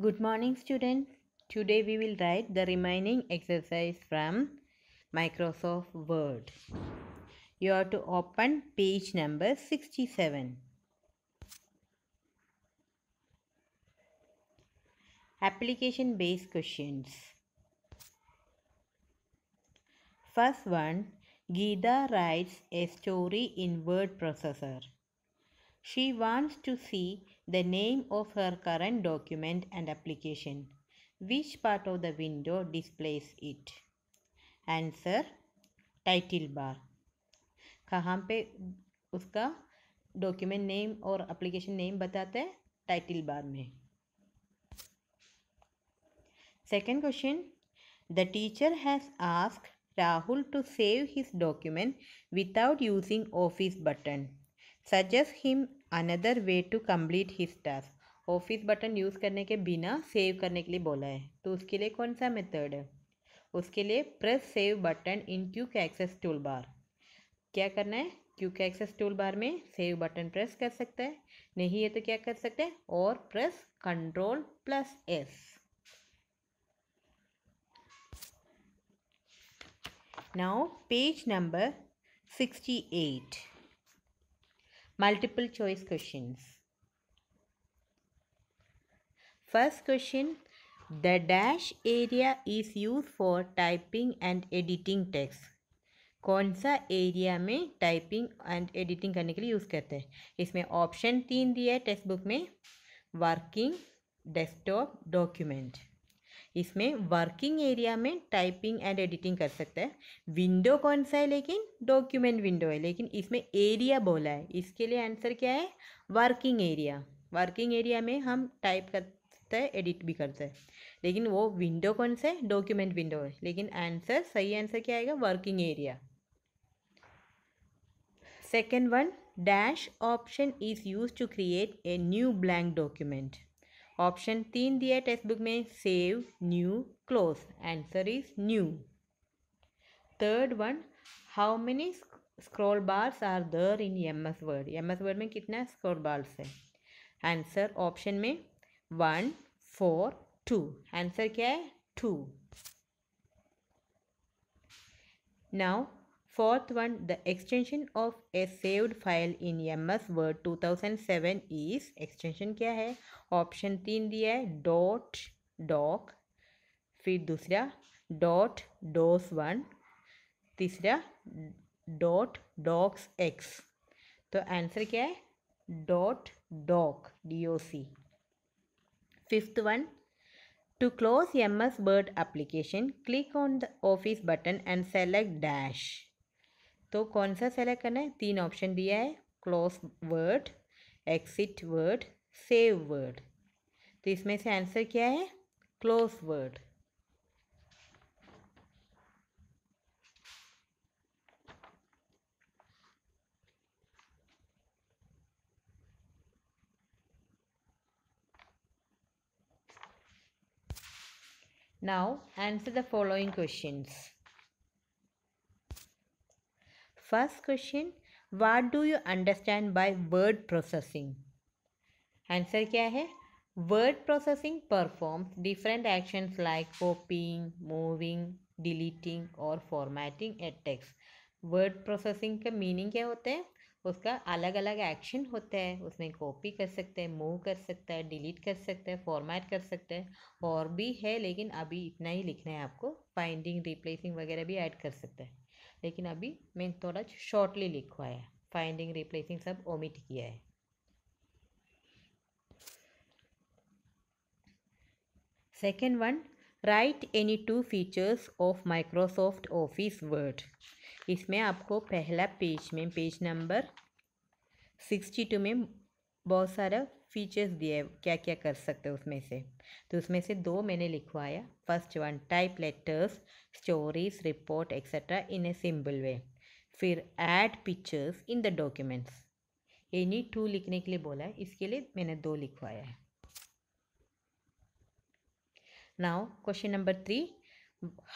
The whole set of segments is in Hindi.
Good morning students. Today we will write the remaining exercise from Microsoft Word. You have to open page number 67. Application based questions. First one, Gita writes a story in word processor. She wants to see the name of her current document and application. Which part of the window displays it? Answer Title bar. कहाँ पे उसका document name और application name बताते Title bar में. Second question. The teacher has asked Rahul to save his document without using office button. Suggest him another way to complete his task office button use करने के बिना सेव करने के लिए बोला है तो उसके लिए कौन सा मेथड है उसके लिए press save button in quick access tool bar क्या करना है क्यूक एक्सेस टूल बार में सेव बटन प्रेस कर सकता है नहीं है तो क्या कर सकते हैं और press control plus S now page number sixty eight multiple choice questions. First question The dash area is used for typing and editing text. कौन सा एरिया में टाइपिंग एंड एडिटिंग करने के लिए यूज़ करते हैं इसमें ऑप्शन तीन दिया है टेक्स्ट बुक में वर्किंग डेस्कटॉप डॉक्यूमेंट इसमें वर्किंग एरिया में टाइपिंग एंड एडिटिंग कर सकते हैं विंडो कौन सा है लेकिन डॉक्यूमेंट विंडो है लेकिन इसमें एरिया बोला है इसके लिए आंसर क्या है वर्किंग एरिया वर्किंग एरिया में हम टाइप करते हैं एडिट भी करते हैं लेकिन वो विंडो कौन सा है डॉक्यूमेंट विंडो है लेकिन आंसर सही आंसर क्या आएगा working area second one dash option is use to create a new blank document option तीन दिया टेक्स्ट बुक में save new close answer is new third one how many scroll bars are there in M S Word M S Word में कितना स्क्रॉल बार्स है आंसर ऑप्शन में वन फोर टू आंसर क्या है two now fourth one Fourth one, the extension of a saved file Word two thousand seven is extension क्या है ऑप्शन तीन दिया है डॉट डॉक फिर दूसरा डॉट डोस वन तीसरा डॉट डॉक्स एक्स तो आंसर क्या है dot doc D O C fifth one to close M S Word application click on the office button and select dash तो कौन सा सेलेक्ट करना है तीन ऑप्शन दिया है close Word exit Word save Word तो इसमें से आंसर क्या है close Word Now answer the following questions. First question, what do you understand by word processing? Answer क्या है Word processing performs different actions like copying, moving, deleting or formatting a text. Word processing का meaning क्या होता है उसका अलग अलग एक्शन होता है उसमें कॉपी कर सकते हैं मूव कर सकता है डिलीट कर सकते हैं फॉर्मेट कर सकते हैं और भी है लेकिन अभी इतना ही लिखना है आपको फाइंडिंग रिप्लेसिंग वगैरह भी ऐड कर सकते हैं लेकिन अभी मैंने थोड़ा शॉर्टली लिखवा है फाइंडिंग रिप्लेसिंग सब ओमिट किया है second one write any two features of Microsoft Office Word इसमें आपको पहला पेज में पेज नंबर सिक्सटी टू में बहुत सारा फीचर्स दिए क्या क्या कर सकते हो उसमें से तो उसमें से दो मैंने लिखवाया first one type letters stories report etcetera in a simple way फिर add pictures in the documents any two लिखने के लिए बोला है इसके लिए मैंने दो लिखवाया है now question number three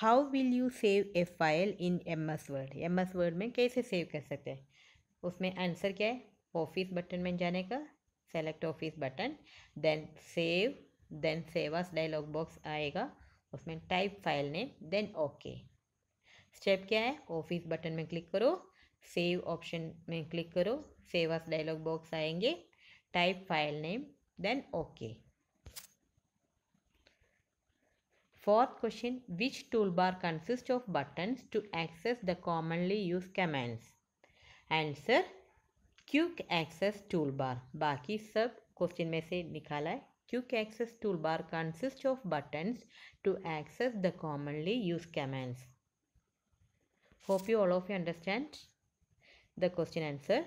how will you save a file in M S Word M S Word में कैसे सेव कर सकते हैं उसमें आंसर क्या है ऑफिस बटन में जाने का select office button then save then as dialog box आएगा उसमें type file name then okay step क्या है ऑफिस बटन में क्लिक करो सेव ऑप्शन में क्लिक करो सेवास डायलॉग बॉक्स आएंगे type file name then okay fourth question which tool bar consist of button to access the commonly use comments answer quick access tool bar बाकी सब क्वेश्चन में से निकाला है quick access tool bar consist of buttons to access the commonly use comments hope you all of you understand the question answer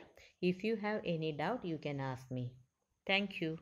if you have any doubt you can ask me thank you